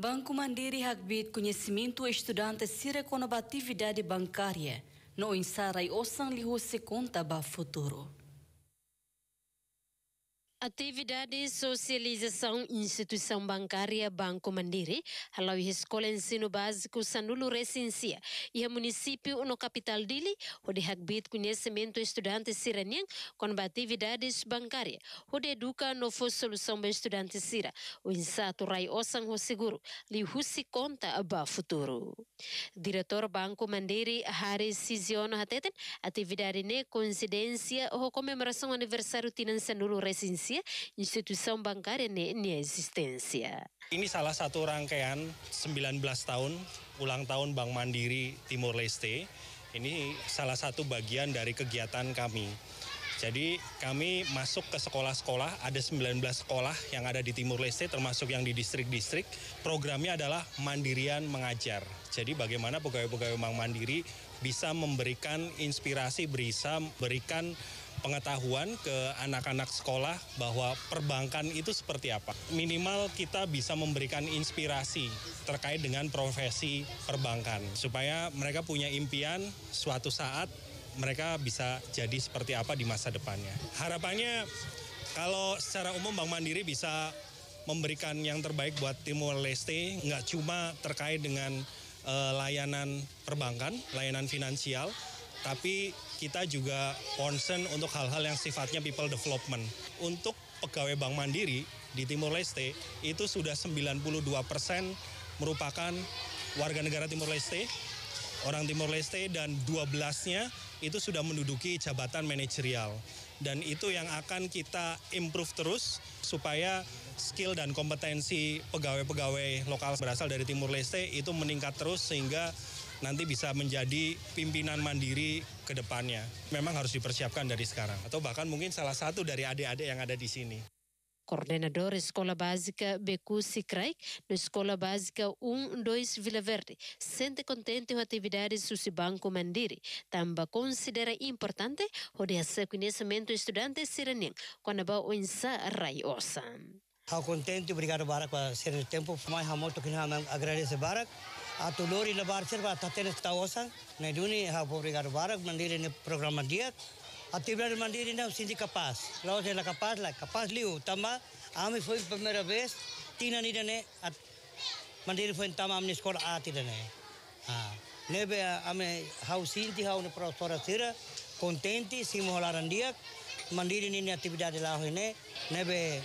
Banco Mandiri Hagbit conhecimento estudante sira com bancária. No ensaio, ouçam-lhe você conta para futuro. Atividades, socialização, instituição bancária, Banco Mandiri, halau e escola ensino básico Sanulu Recensia, e a município no capital dele, onde hagbit conhecimento estudante siranian, com atividades bancária, onde educa novo solução para estudante sira, o insato rai osan o seguro, li husi conta aba futuro. Diretor Banco Mandiri, Hari Sizion Hateten, atividade ne coincidência ou comemoração aniversário tinan Sanulu Recensia. Ya, institusi ini ini eksistensia. Ya. Ini salah satu rangkaian 19 tahun ulang tahun Bank Mandiri Timur Leste. Ini salah satu bagian dari kegiatan kami. Jadi kami masuk ke sekolah-sekolah, ada 19 sekolah yang ada di Timur Leste termasuk yang di distrik-distrik. Programnya adalah Mandirian Mengajar. Jadi bagaimana pegawai-pegawai Bank Mandiri bisa memberikan inspirasi, bisa berikan pengetahuan ke anak-anak sekolah bahwa perbankan itu seperti apa. Minimal kita bisa memberikan inspirasi terkait dengan profesi perbankan supaya mereka punya impian suatu saat mereka bisa jadi seperti apa di masa depannya. Harapannya kalau secara umum Bank Mandiri bisa memberikan yang terbaik buat Timur Leste, nggak cuma terkait dengan uh, layanan perbankan, layanan finansial, tapi kita juga concern untuk hal-hal yang sifatnya people development. Untuk pegawai Bank Mandiri di Timur Leste itu sudah 92 persen merupakan warga negara Timur Leste orang Timor Leste dan 12-nya itu sudah menduduki jabatan manajerial. Dan itu yang akan kita improve terus supaya skill dan kompetensi pegawai-pegawai lokal berasal dari Timur Leste itu meningkat terus sehingga nanti bisa menjadi pimpinan mandiri ke depannya. Memang harus dipersiapkan dari sekarang atau bahkan mungkin salah satu dari adik-adik yang ada di sini. coordenador Escola Básica Becu Sicrai, na Escola Básica 1, 2 Vila Verde, sente contente com atividades do Banco Mandiri. Também considera importante o de reconhecimento estudante siranien, quando o insa rai osan. Estou contente, obrigado, Barak, por ser tempo. mais a moto que nós agradecemos, Barak. A Tulori, a Barcer, a Tatena, a Taosa, a é Duni, é, obrigado, Barak, mandei no programa dia. At timblar mandiri na hindi kapas. Lawas nila kapas, la kapas liu. Tama, ami foi primera vez, tina ni dane at mandiri foi tama amni skor ati dane. Ha. Ah. Nebe ame hausin ti haune pro sora sira, contenti simo holaran diak, mandiri nina ni actividad de la hine, nebe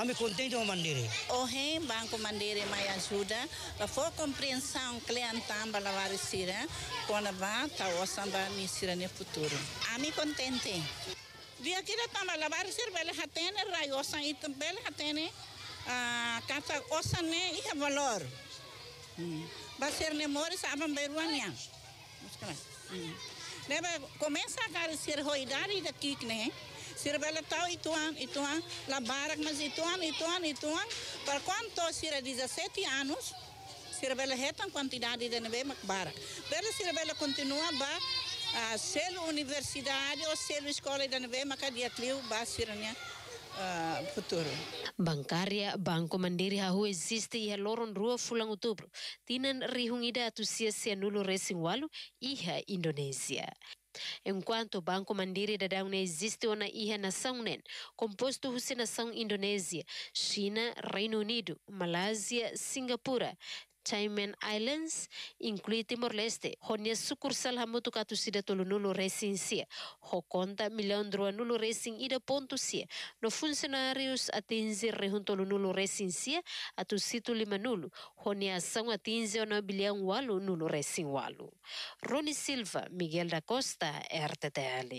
Ame contente com Mandiri. O REM, Banco Mandiri, me ajuda. Para for compreensão, clientamba, lavar e sira. Quando vá, tá o samba, me sira no futuro. Ame contente. Dia que tamba, lavar o sira, bela hatene, raiosa, e bela hatene. Kata osa ne, e valor. Mm. Vai ser memória, sabem, beruania. Leva, mm. começa a carecer roidar e daqui, né? Sira bela tal Ituan, tuan, la barak, mas tuan, Ituan, tuan. Para quanto Sira 17 anos, Sira bela reta quantidade de neve barak. Bela Sira bela continua ba a ah, selo universidade ou selo escola de neve macadia trio ba Sira né? uh, futuro. Bancaria Banco Mandiri hahu existe e loron rua fulang outubro. Tinan rihungida tu sia sia nulo resingualo iha Indonésia. Enquanto o Banco Mandiri da Daune existe na Iha Nação NEN, composto por nação Indonésia, China, Reino Unido, Malásia, Singapura, Cayman Islands, inclui Timor-Leste, honia sucursal hamutu katu sida tolu nulu resin sia, ho conta drua nulu resin ida ponto sia, no funcionários atinzi rehun tolu nulu resin sia, atu situ lima nulu, honia ação atinzi ona bilion walu nulu resin walu. Roni Silva, Miguel da Costa, RTTL.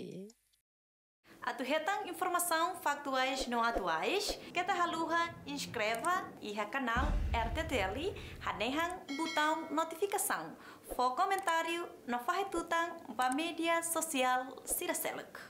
aturretam informação factuais não atuais, que tahaluha inscreva e canal RTTL, hanehan botão notificação, for comentário, não faz tutan, para mídia social Siraseluk.